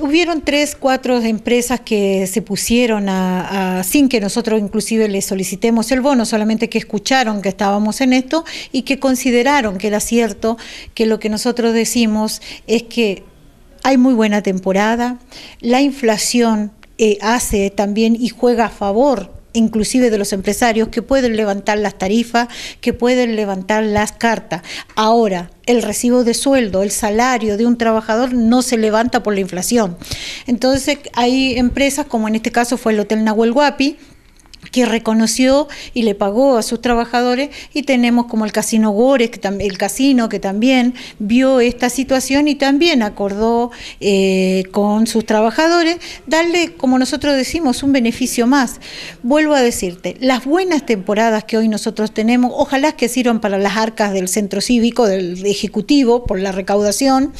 Hubieron tres, cuatro empresas que se pusieron a, sin que nosotros inclusive les solicitemos el bono, solamente que escucharon que estábamos en esto y que consideraron que era cierto que lo que nosotros decimos es que hay muy buena temporada, la inflación eh, hace también y juega a favor inclusive de los empresarios, que pueden levantar las tarifas, que pueden levantar las cartas. Ahora, el recibo de sueldo, el salario de un trabajador no se levanta por la inflación. Entonces, hay empresas, como en este caso fue el Hotel Nahuel Guapi, que reconoció y le pagó a sus trabajadores y tenemos como el Casino Górez, el casino que también vio esta situación y también acordó eh, con sus trabajadores darle, como nosotros decimos, un beneficio más. Vuelvo a decirte, las buenas temporadas que hoy nosotros tenemos, ojalá que sirvan para las arcas del centro cívico, del ejecutivo, por la recaudación,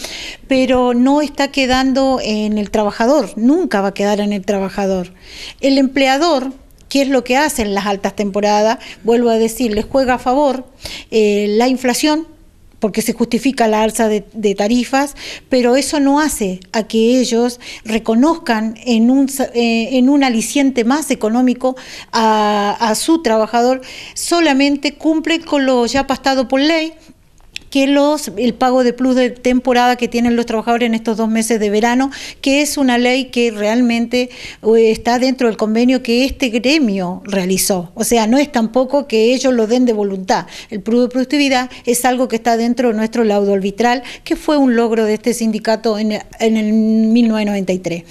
pero no está quedando en el trabajador, nunca va a quedar en el trabajador. El empleador ¿Qué es lo que hacen las altas temporadas? Vuelvo a decir, les juega a favor eh, la inflación porque se justifica la alza de, tarifas, pero eso no hace a que ellos reconozcan eh, en un, aliciente más económico a, a, su trabajador, solamente cumple con lo ya pastado por ley, que los, el pago de plus de temporada que tienen los trabajadores en estos dos meses de verano, que es una ley que realmente eh, está dentro del convenio que este gremio realizó. O sea, no es tampoco que ellos lo den de voluntad. El plus de productividad es algo que está dentro de nuestro laudo arbitral, que fue un logro de este sindicato en, el 1993.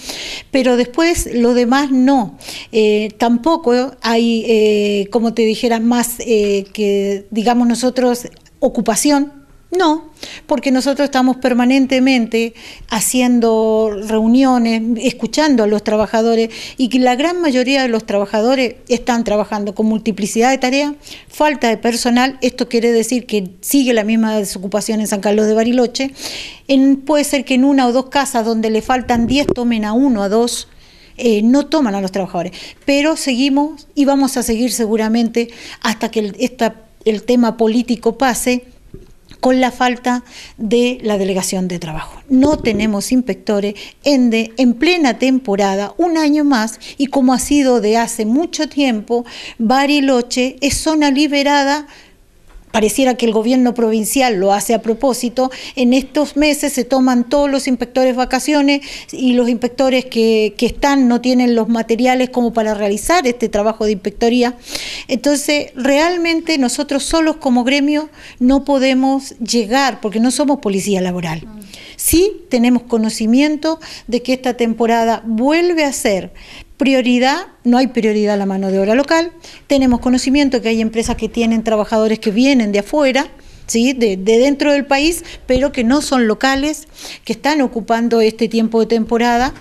Pero después lo demás no. Eh, tampoco hay, eh, como te dijera, más que digamos nosotros ocupación no, porque nosotros estamos permanentemente haciendo reuniones, escuchando a los trabajadores y que la gran mayoría de los trabajadores están trabajando con multiplicidad de tareas, falta de personal, esto quiere decir que sigue la misma desocupación en San Carlos de Bariloche, puede ser que en una o dos casas donde le faltan 10 tomen a uno, a dos, eh, no toman a los trabajadores, pero seguimos y vamos a seguir seguramente hasta que el tema político pase con la falta de la delegación de trabajo. No tenemos inspectores en, de, en plena temporada, un año más, y como ha sido de hace mucho tiempo, Bariloche es zona liberada pareciera que el gobierno provincial lo hace a propósito, en estos meses se toman todos los inspectores vacaciones y los inspectores que, que están no tienen los materiales como para realizar este trabajo de inspectoría. Entonces, realmente nosotros solos como gremio no podemos llegar, porque no somos policía laboral. Sí tenemos conocimiento de que esta temporada vuelve a ser prioridad, no hay prioridad a la mano de obra local, tenemos conocimiento que hay empresas que tienen trabajadores que vienen de afuera, ¿Sí? De, dentro del país, pero que no son locales, que están ocupando este tiempo de temporada.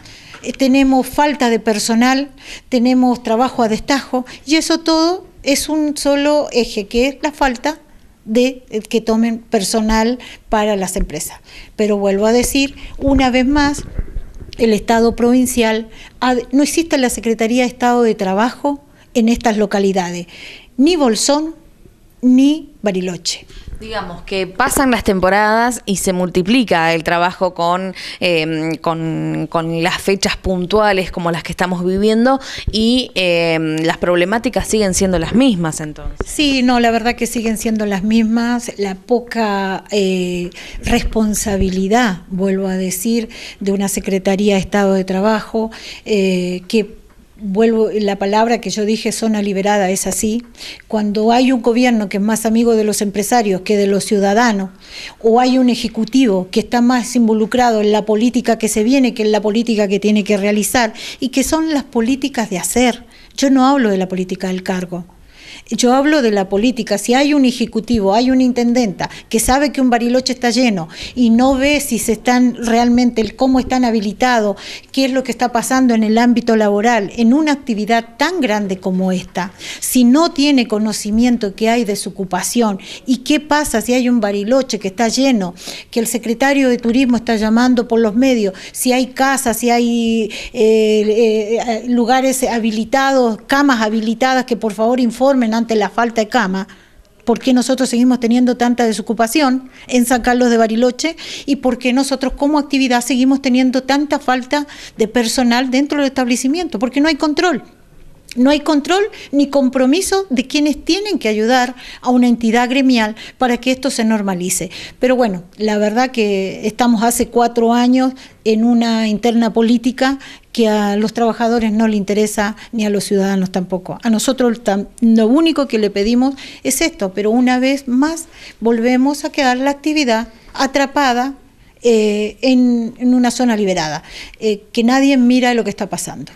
Eh, tenemos falta de personal, tenemos trabajo a destajo y eso todo es un solo eje, que es la falta de eh, que tomen personal para las empresas. Pero vuelvo a decir, una vez más, el Estado provincial, no existe la Secretaría de Estado de Trabajo en estas localidades, ni Bolsón ni Bariloche. Digamos que pasan las temporadas y se multiplica el trabajo con, em, con, las fechas puntuales como las que estamos viviendo y em, las problemáticas siguen siendo las mismas entonces. Sí, no, la verdad que siguen siendo las mismas, la poca eh, responsabilidad, vuelvo a decir, de una Secretaría de Estado de Trabajo eh, que vuelvo, la palabra que yo dije, zona liberada, es así, cuando hay un gobierno que es más amigo de los empresarios que de los ciudadanos, o hay un ejecutivo que está más involucrado en la política que se viene que en la política que tiene que realizar, y que son las políticas de hacer. Yo no hablo de la política del cargo. Yo hablo de la política. Si hay un ejecutivo, hay una intendenta que sabe que un bariloche está lleno y no ve si se están realmente, cómo están habilitados, qué es lo que está pasando en el ámbito laboral, en una actividad tan grande como esta, si no tiene conocimiento que hay de su ocupación y qué pasa si hay un bariloche que está lleno, que el secretario de turismo está llamando por los medios, si hay casas, si hay eh, eh, eh, lugares habilitados, camas habilitadas, que por favor informen ante la falta de cama, por qué nosotros seguimos teniendo tanta desocupación en San Carlos de Bariloche y por qué nosotros como actividad seguimos teniendo tanta falta de personal dentro del establecimiento, porque no hay control. No hay control ni compromiso de quienes tienen que ayudar a una entidad gremial para que esto se normalice. Pero bueno, la verdad que estamos hace cuatro años en una interna política que a los trabajadores no le interesa ni a los ciudadanos tampoco. A nosotros lo único que le pedimos es esto, pero una vez más volvemos a quedar la actividad atrapada eh, en, una zona liberada, eh, que nadie mira lo que está pasando.